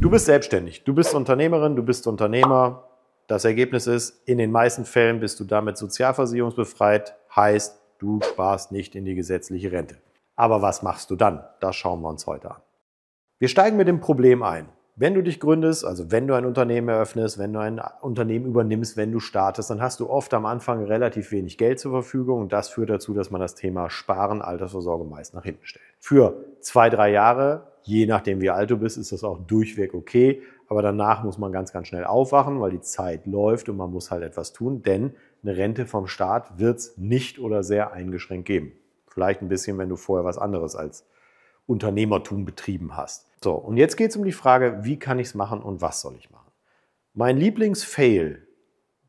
Du bist selbstständig, du bist Unternehmerin, du bist Unternehmer. Das Ergebnis ist, in den meisten Fällen bist du damit sozialversicherungsbefreit, heißt, du sparst nicht in die gesetzliche Rente. Aber was machst du dann? Das schauen wir uns heute an. Wir steigen mit dem Problem ein. Wenn du dich gründest, also wenn du ein Unternehmen eröffnest, wenn du ein Unternehmen übernimmst, wenn du startest, dann hast du oft am Anfang relativ wenig Geld zur Verfügung und das führt dazu, dass man das Thema Sparen, Altersvorsorge meist nach hinten stellt. Für zwei, drei Jahre je nachdem wie alt du bist, ist das auch durchweg okay. Aber danach muss man ganz, ganz schnell aufwachen, weil die Zeit läuft und man muss halt etwas tun, denn eine Rente vom Staat wird es nicht oder sehr eingeschränkt geben. Vielleicht ein bisschen, wenn du vorher was anderes als Unternehmertum betrieben hast. So, und jetzt geht es um die Frage, wie kann ich es machen und was soll ich machen? Mein Lieblingsfail,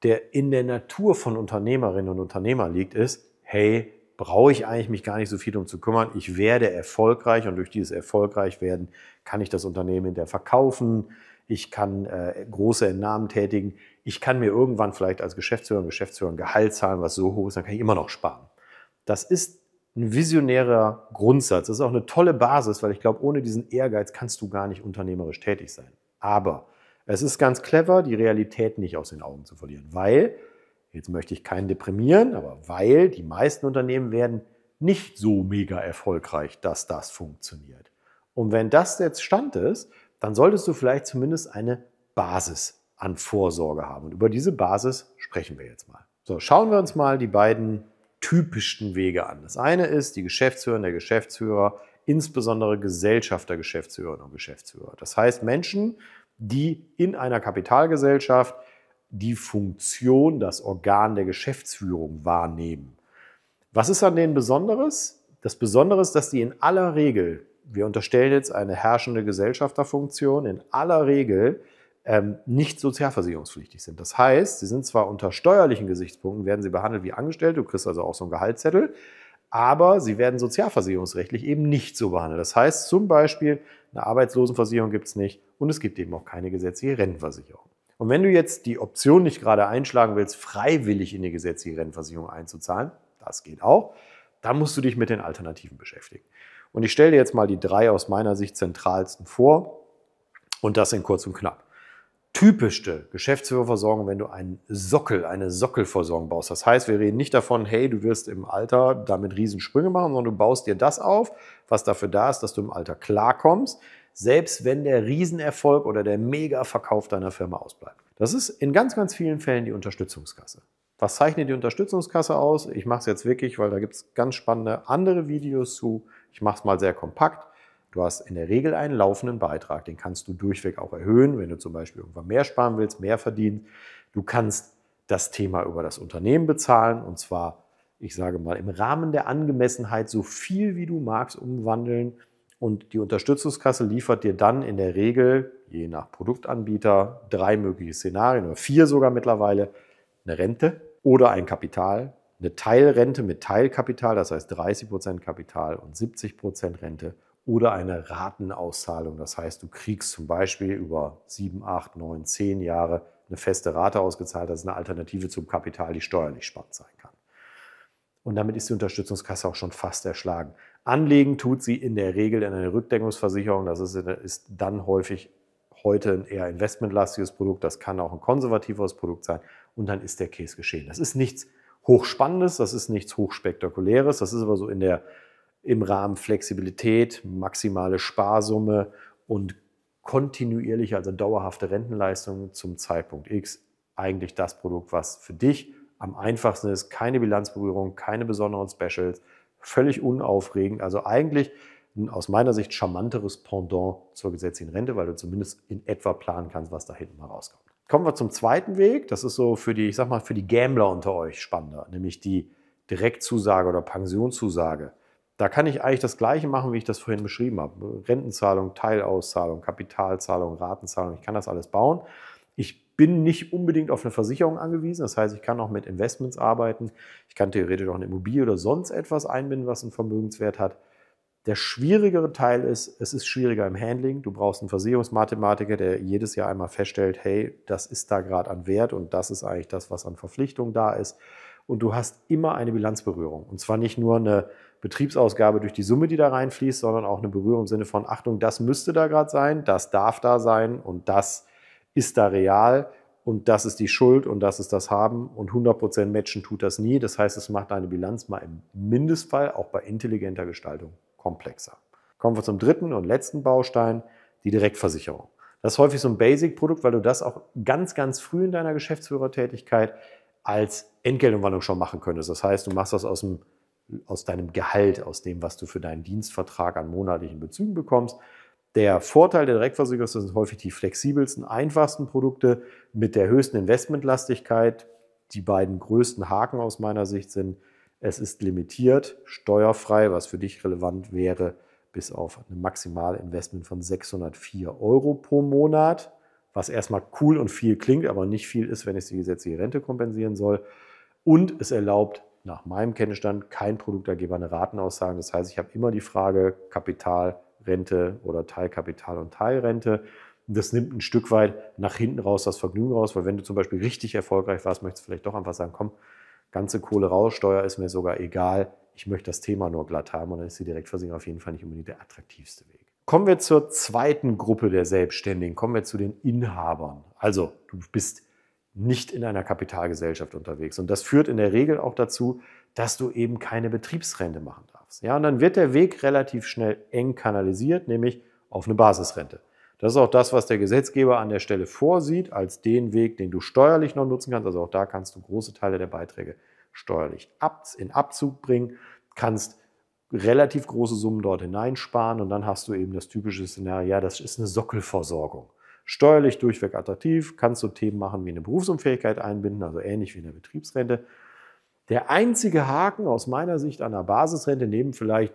der in der Natur von Unternehmerinnen und Unternehmern liegt, ist, hey, brauche ich eigentlich mich gar nicht so viel um zu kümmern. Ich werde erfolgreich und durch dieses erfolgreich werden kann ich das Unternehmen hinterher verkaufen. Ich kann äh, große Entnahmen tätigen. Ich kann mir irgendwann vielleicht als Geschäftsführer und Geschäftsführer ein Gehalt zahlen, was so hoch ist, dann kann ich immer noch sparen. Das ist ein visionärer Grundsatz. Das ist auch eine tolle Basis, weil ich glaube, ohne diesen Ehrgeiz kannst du gar nicht unternehmerisch tätig sein. Aber es ist ganz clever, die Realität nicht aus den Augen zu verlieren, weil Jetzt möchte ich keinen deprimieren, aber weil die meisten Unternehmen werden nicht so mega erfolgreich, dass das funktioniert. Und wenn das jetzt Stand ist, dann solltest du vielleicht zumindest eine Basis an Vorsorge haben. Und über diese Basis sprechen wir jetzt mal. So, schauen wir uns mal die beiden typischsten Wege an. Das eine ist die Geschäftsführer, der Geschäftsführer, insbesondere Gesellschafter, Geschäftsführerinnen und Geschäftsführer. Das heißt Menschen, die in einer Kapitalgesellschaft die Funktion, das Organ der Geschäftsführung wahrnehmen. Was ist an denen Besonderes? Das Besondere ist, dass die in aller Regel, wir unterstellen jetzt eine herrschende Gesellschafterfunktion, in aller Regel ähm, nicht sozialversicherungspflichtig sind. Das heißt, sie sind zwar unter steuerlichen Gesichtspunkten, werden sie behandelt wie Angestellte, du kriegst also auch so einen Gehaltszettel, aber sie werden sozialversicherungsrechtlich eben nicht so behandelt. Das heißt zum Beispiel, eine Arbeitslosenversicherung gibt es nicht und es gibt eben auch keine gesetzliche Rentenversicherung. Und wenn du jetzt die Option nicht gerade einschlagen willst, freiwillig in die gesetzliche Rentenversicherung einzuzahlen, das geht auch, dann musst du dich mit den Alternativen beschäftigen. Und ich stelle dir jetzt mal die drei aus meiner Sicht zentralsten vor und das in kurz und knapp. Typischste Geschäftsführerversorgung, wenn du einen Sockel, eine Sockelversorgung baust. Das heißt, wir reden nicht davon, hey, du wirst im Alter damit Riesensprünge machen, sondern du baust dir das auf, was dafür da ist, dass du im Alter klarkommst, selbst wenn der Riesenerfolg oder der Mega-Verkauf deiner Firma ausbleibt. Das ist in ganz, ganz vielen Fällen die Unterstützungskasse. Was zeichnet die Unterstützungskasse aus? Ich mache es jetzt wirklich, weil da gibt es ganz spannende andere Videos zu. Ich mache es mal sehr kompakt. Du hast in der Regel einen laufenden Beitrag, den kannst du durchweg auch erhöhen, wenn du zum Beispiel irgendwann mehr sparen willst, mehr verdienen. Du kannst das Thema über das Unternehmen bezahlen und zwar, ich sage mal, im Rahmen der Angemessenheit so viel wie du magst umwandeln. Und die Unterstützungskasse liefert dir dann in der Regel, je nach Produktanbieter, drei mögliche Szenarien oder vier sogar mittlerweile, eine Rente oder ein Kapital, eine Teilrente mit Teilkapital, das heißt 30% Kapital und 70% Rente oder eine Ratenauszahlung. Das heißt, du kriegst zum Beispiel über 7, 8, 9, 10 Jahre eine feste Rate ausgezahlt. Das ist eine Alternative zum Kapital, die steuerlich spannend sein kann und damit ist die Unterstützungskasse auch schon fast erschlagen. Anlegen tut sie in der Regel in eine Rückdeckungsversicherung. Das ist, ist dann häufig heute ein eher investmentlastiges Produkt. Das kann auch ein konservativeres Produkt sein. Und dann ist der Case geschehen. Das ist nichts Hochspannendes, das ist nichts Hochspektakuläres. Das ist aber so in der, im Rahmen Flexibilität, maximale Sparsumme und kontinuierliche, also dauerhafte Rentenleistungen zum Zeitpunkt X eigentlich das Produkt, was für dich am einfachsten ist keine Bilanzberührung, keine besonderen Specials, völlig unaufregend. Also eigentlich ein aus meiner Sicht charmanteres Pendant zur gesetzlichen Rente, weil du zumindest in etwa planen kannst, was da hinten mal rauskommt. Kommen wir zum zweiten Weg. Das ist so für die, ich sag mal, für die Gambler unter euch spannender, nämlich die Direktzusage oder Pensionszusage. Da kann ich eigentlich das Gleiche machen, wie ich das vorhin beschrieben habe. Rentenzahlung, Teilauszahlung, Kapitalzahlung, Ratenzahlung, ich kann das alles bauen. Ich bin nicht unbedingt auf eine Versicherung angewiesen. Das heißt, ich kann auch mit Investments arbeiten. Ich kann theoretisch auch eine Immobilie oder sonst etwas einbinden, was einen Vermögenswert hat. Der schwierigere Teil ist, es ist schwieriger im Handling. Du brauchst einen Versicherungsmathematiker, der jedes Jahr einmal feststellt, hey, das ist da gerade an Wert und das ist eigentlich das, was an Verpflichtung da ist. Und du hast immer eine Bilanzberührung. Und zwar nicht nur eine Betriebsausgabe durch die Summe, die da reinfließt, sondern auch eine Berührung im Sinne von, Achtung, das müsste da gerade sein, das darf da sein und das ist da real und das ist die Schuld und das ist das Haben und 100% matchen tut das nie. Das heißt, es macht deine Bilanz mal im Mindestfall auch bei intelligenter Gestaltung komplexer. Kommen wir zum dritten und letzten Baustein, die Direktversicherung. Das ist häufig so ein Basic-Produkt, weil du das auch ganz, ganz früh in deiner Geschäftsführertätigkeit als Entgeltumwandlung schon machen könntest. Das heißt, du machst das aus, dem, aus deinem Gehalt, aus dem, was du für deinen Dienstvertrag an monatlichen Bezügen bekommst der Vorteil der Direktversicherung ist, das sind häufig die flexibelsten, einfachsten Produkte mit der höchsten Investmentlastigkeit. Die beiden größten Haken aus meiner Sicht sind, es ist limitiert, steuerfrei, was für dich relevant wäre, bis auf ein Maximalinvestment von 604 Euro pro Monat, was erstmal cool und viel klingt, aber nicht viel ist, wenn es die gesetzliche Rente kompensieren soll. Und es erlaubt nach meinem Kenntnisstand kein Produktergeber eine Ratenaussage. Das heißt, ich habe immer die Frage Kapital, Rente oder Teilkapital und Teilrente. Das nimmt ein Stück weit nach hinten raus das Vergnügen raus, weil wenn du zum Beispiel richtig erfolgreich warst, möchtest du vielleicht doch einfach sagen, komm, ganze Kohle raus, Steuer ist mir sogar egal, ich möchte das Thema nur glatt haben und dann ist die Direktversicherung auf jeden Fall nicht unbedingt der attraktivste Weg. Kommen wir zur zweiten Gruppe der Selbstständigen, kommen wir zu den Inhabern. Also du bist nicht in einer Kapitalgesellschaft unterwegs und das führt in der Regel auch dazu, dass du eben keine Betriebsrente machen darfst. Ja, und dann wird der Weg relativ schnell eng kanalisiert, nämlich auf eine Basisrente. Das ist auch das, was der Gesetzgeber an der Stelle vorsieht, als den Weg, den du steuerlich noch nutzen kannst. Also auch da kannst du große Teile der Beiträge steuerlich in Abzug bringen, kannst relativ große Summen dort hineinsparen und dann hast du eben das typische Szenario, ja, das ist eine Sockelversorgung. Steuerlich durchweg attraktiv, kannst du so Themen machen wie eine Berufsunfähigkeit einbinden, also ähnlich wie eine Betriebsrente. Der einzige Haken aus meiner Sicht an der Basisrente, neben vielleicht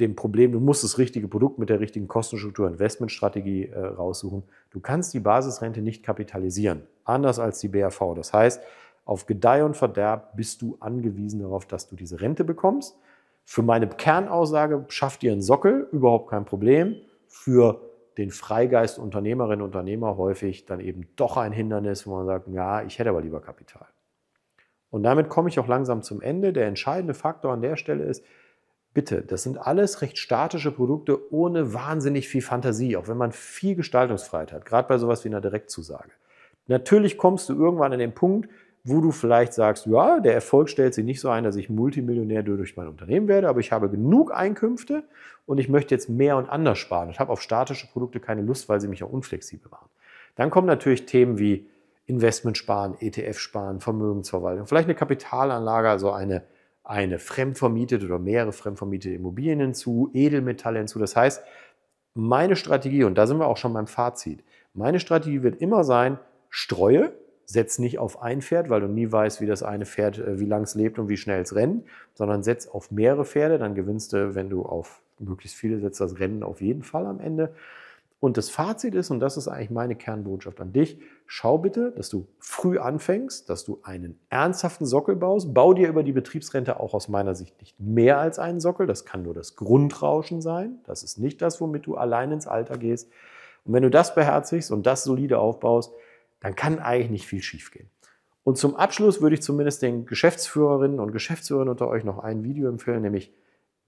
dem Problem, du musst das richtige Produkt mit der richtigen Kostenstruktur, Investmentstrategie äh, raussuchen, du kannst die Basisrente nicht kapitalisieren, anders als die BRV. Das heißt, auf Gedeih und Verderb bist du angewiesen darauf, dass du diese Rente bekommst. Für meine Kernaussage schafft ihr einen Sockel, überhaupt kein Problem. Für den Freigeist Unternehmerinnen und Unternehmer häufig dann eben doch ein Hindernis, wo man sagt, ja, ich hätte aber lieber Kapital. Und damit komme ich auch langsam zum Ende. Der entscheidende Faktor an der Stelle ist, bitte, das sind alles recht statische Produkte ohne wahnsinnig viel Fantasie, auch wenn man viel Gestaltungsfreiheit hat, gerade bei sowas wie einer Direktzusage. Natürlich kommst du irgendwann an den Punkt, wo du vielleicht sagst, ja, der Erfolg stellt sich nicht so ein, dass ich Multimillionär durch mein Unternehmen werde, aber ich habe genug Einkünfte und ich möchte jetzt mehr und anders sparen Ich habe auf statische Produkte keine Lust, weil sie mich auch unflexibel machen. Dann kommen natürlich Themen wie Investment sparen, ETF sparen, Vermögensverwaltung, vielleicht eine Kapitalanlage, also eine, eine fremdvermietete oder mehrere fremdvermietete Immobilien hinzu, Edelmetalle hinzu. Das heißt, meine Strategie, und da sind wir auch schon beim Fazit, meine Strategie wird immer sein, streue, setz nicht auf ein Pferd, weil du nie weißt, wie das eine Pferd, äh, wie lang es lebt und wie schnell es rennt, sondern setz auf mehrere Pferde, dann gewinnst du, wenn du auf möglichst viele setzt, das Rennen auf jeden Fall am Ende. Und das Fazit ist, und das ist eigentlich meine Kernbotschaft an dich, schau bitte, dass du früh anfängst, dass du einen ernsthaften Sockel baust. Bau dir über die Betriebsrente auch aus meiner Sicht nicht mehr als einen Sockel. Das kann nur das Grundrauschen sein. Das ist nicht das, womit du allein ins Alter gehst. Und wenn du das beherzigst und das solide aufbaust, dann kann eigentlich nicht viel schiefgehen. Und zum Abschluss würde ich zumindest den Geschäftsführerinnen und Geschäftsführern unter euch noch ein Video empfehlen, nämlich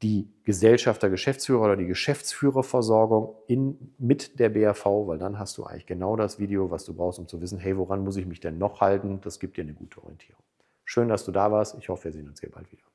die Gesellschafter, Geschäftsführer oder die Geschäftsführerversorgung in, mit der BRV, weil dann hast du eigentlich genau das Video, was du brauchst, um zu wissen, hey, woran muss ich mich denn noch halten? Das gibt dir eine gute Orientierung. Schön, dass du da warst. Ich hoffe, wir sehen uns hier bald wieder.